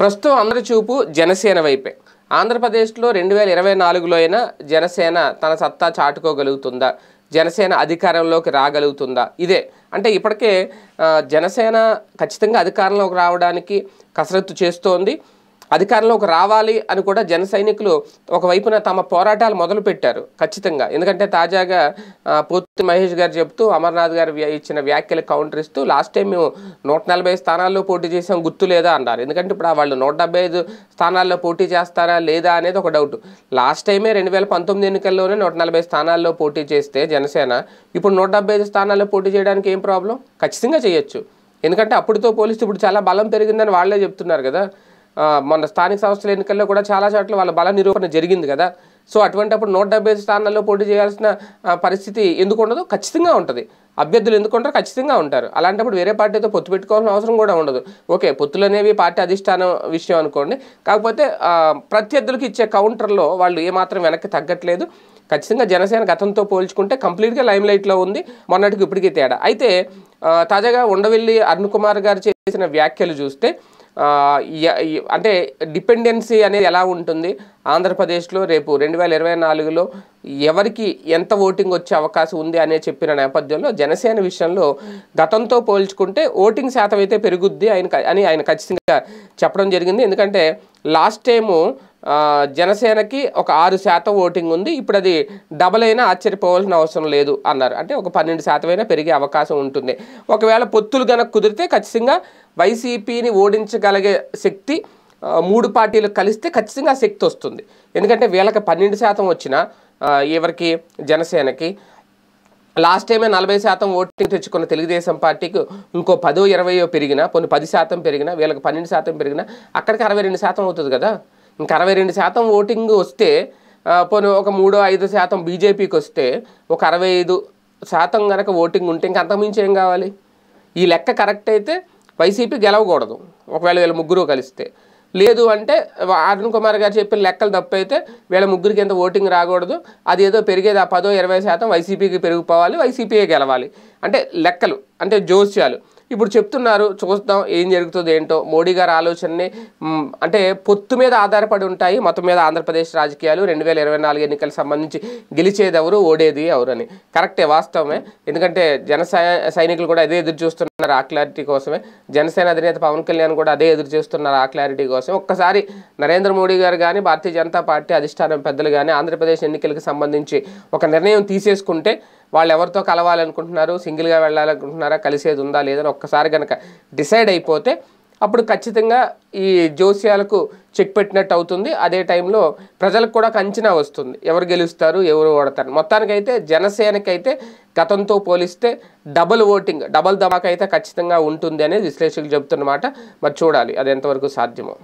ప్రస్తుతం అందరి చూపు జనసేన వైపే ఆంధ్రప్రదేశ్లో రెండు వేల ఇరవై నాలుగులో అయినా జనసేన తన సత్తా చాటుకోగలుగుతుందా జనసేన అధికారంలోకి రాగలుగుతుందా ఇదే అంటే ఇప్పటికే జనసేన ఖచ్చితంగా అధికారంలోకి రావడానికి కసరత్తు చేస్తోంది అధికారంలోకి రావాలి అని కూడా జన సైనికులు ఒకవైపున తమ పోరాటాలు మొదలుపెట్టారు ఖచ్చితంగా ఎందుకంటే తాజాగా పోతి మహేష్ గారు చెప్తూ అమర్నాథ్ గారు ఇచ్చిన వ్యాఖ్యలు కౌంటర్ ఇస్తూ లాస్ట్ టైం మేము నూట నలభై స్థానాల్లో పోటీ చేసాం గుర్తు లేదా అన్నారు ఎందుకంటే ఇప్పుడు వాళ్ళు నూట డెబ్బై ఐదు స్థానాల్లో పోటీ చేస్తారా లేదా అనేది ఒక డౌట్ లాస్ట్ టైమే రెండు వేల పంతొమ్మిది ఎన్నికల్లోనే నూట నలభై స్థానాల్లో పోటీ చేస్తే జనసేన ఇప్పుడు నూట డెబ్బై ఐదు స్థానాల్లో పోటీ చేయడానికి ఏం ప్రాబ్లం ఖచ్చితంగా చేయొచ్చు ఎందుకంటే అప్పుడుతో పోలిస్తే ఇప్పుడు చాలా బలం పెరిగిందని వాళ్ళే చెప్తున్నారు కదా మన స్థానిక సంస్థల ఎన్నికల్లో కూడా చాలా చోట్ల వాళ్ళ బల నిరూపణ జరిగింది కదా సో అటువంటిప్పుడు నూట డెబ్బై స్థానాల్లో పోటీ చేయాల్సిన పరిస్థితి ఎందుకు ఉండదు ఖచ్చితంగా ఉంటుంది అభ్యర్థులు ఎందుకు ఉంటారు ఖచ్చితంగా ఉంటారు అలాంటప్పుడు వేరే పార్టీతో పొత్తు పెట్టుకోవాల్సిన అవసరం కూడా ఉండదు ఓకే పొత్తులు అనేవి పార్టీ అధిష్టానం విషయం అనుకోండి కాకపోతే ప్రత్యర్థులకు ఇచ్చే కౌంటర్లో వాళ్ళు ఏమాత్రం వెనక్కి తగ్గట్లేదు ఖచ్చితంగా జనసేన గతంతో పోల్చుకుంటే కంప్లీట్గా లైమ్ లైట్లో ఉంది మొన్నటికి ఇప్పటికీ తేడా అయితే తాజాగా ఉండవెల్లి అరుణ్ కుమార్ గారు చేసిన వ్యాఖ్యలు చూస్తే అంటే డిపెండెన్సీ అనేది ఎలా ఉంటుంది ఆంధ్రప్రదేశ్లో రేపు రెండు వేల ఇరవై నాలుగులో ఎవరికి ఎంత ఓటింగ్ వచ్చే అవకాశం ఉంది అనే చెప్పిన నేపథ్యంలో జనసేన విషయంలో గతంతో పోల్చుకుంటే ఓటింగ్ శాతం అయితే పెరుగుద్ది ఆయన అని ఆయన ఖచ్చితంగా చెప్పడం జరిగింది ఎందుకంటే లాస్ట్ టైము జనసేనకి ఒక ఆరు శాతం ఓటింగ్ ఉంది ఇప్పుడు అది డబల్ అయినా ఆశ్చర్యపోవాల్సిన అవసరం లేదు అన్నారు అంటే ఒక పన్నెండు శాతమైనా పెరిగే అవకాశం ఉంటుంది ఒకవేళ పొత్తులు కనుక కుదిరితే ఖచ్చితంగా వైసీపీని ఓడించగలిగే శక్తి మూడు పార్టీలు కలిస్తే ఖచ్చితంగా శక్తి వస్తుంది ఎందుకంటే వీళ్ళకి పన్నెండు శాతం వచ్చిన ఎవరికి జనసేనకి లాస్ట్ టైమే నలభై శాతం ఓటింగ్ తెచ్చుకున్న తెలుగుదేశం పార్టీకి ఇంకో పదో ఇరవయో పెరిగినా కొన్ని పది శాతం పెరిగినా వీళ్ళకి పన్నెండు శాతం పెరిగినా అక్కడికి అరవై రెండు శాతం అవుతుంది కదా ఇంకా అరవై రెండు శాతం ఓటింగ్ వస్తే పోనీ ఒక మూడో ఐదు శాతం బీజేపీకి వస్తే ఒక అరవై ఐదు శాతం కనుక ఓటింగ్ ఉంటే ఇంకా అంతకుమించి ఏం కావాలి ఈ లెక్క కరెక్ట్ అయితే వైసీపీ గెలవకూడదు ఒకవేళ వీళ్ళ ముగ్గురు కలిస్తే లేదు అంటే అరుణ్ కుమార్ గారు చెప్పిన లెక్కలు తప్పైతే వీళ్ళ ముగ్గురికి ఎంత ఓటింగ్ రాకూడదు అది ఏదో పెరిగేది ఆ పదో ఇరవై శాతం వైసీపీకి పెరిగిపోవాలి వైసీపీయే గెలవాలి అంటే లెక్కలు అంటే జోస్యాలు ఇప్పుడు చెప్తున్నారు చూస్తాం ఏం జరుగుతుంది ఏంటో మోడీ గారి ఆలోచనని అంటే పొత్తు మీద ఆధారపడి ఉంటాయి మొత్తం మీద ఆంధ్రప్రదేశ్ రాజకీయాలు రెండు వేల ఇరవై నాలుగు ఎన్నికలకు సంబంధించి గెలిచేది ఎవరు ఓడేది ఎవరు అని కరెక్టే వాస్తవమే ఎందుకంటే జన సైనికులు కూడా అదే ఎదురు చూస్తున్నారు ఆ క్లారిటీ కోసమే జనసేన అధినేత పవన్ కళ్యాణ్ కూడా అదే ఎదురు చూస్తున్నారు ఆ క్లారిటీ కోసం ఒక్కసారి నరేంద్ర మోడీ గారు కానీ భారతీయ జనతా పార్టీ అధిష్టానం పెద్దలు కానీ ఆంధ్రప్రదేశ్ ఎన్నికలకు సంబంధించి ఒక నిర్ణయం తీసేసుకుంటే వాళ్ళు ఎవరితో కలవాలనుకుంటున్నారు సింగిల్గా వెళ్ళాలనుకుంటున్నారా కలిసేది ఉందా లేదని ఒక్కసారి కనుక డిసైడ్ అయిపోతే అప్పుడు ఖచ్చితంగా ఈ జోస్యాలకు చెక్ పెట్టినట్టు అవుతుంది అదే టైంలో ప్రజలకు కూడా అంచనా వస్తుంది ఎవరు గెలుస్తారు ఎవరు ఓడతారు మొత్తానికైతే జనసేనకైతే గతంతో పోలిస్తే డబుల్ ఓటింగ్ డబల్ దమాకైతే ఖచ్చితంగా ఉంటుంది అనేది విశ్లేషకులు చెబుతున్నమాట మరి చూడాలి అది ఎంతవరకు సాధ్యమో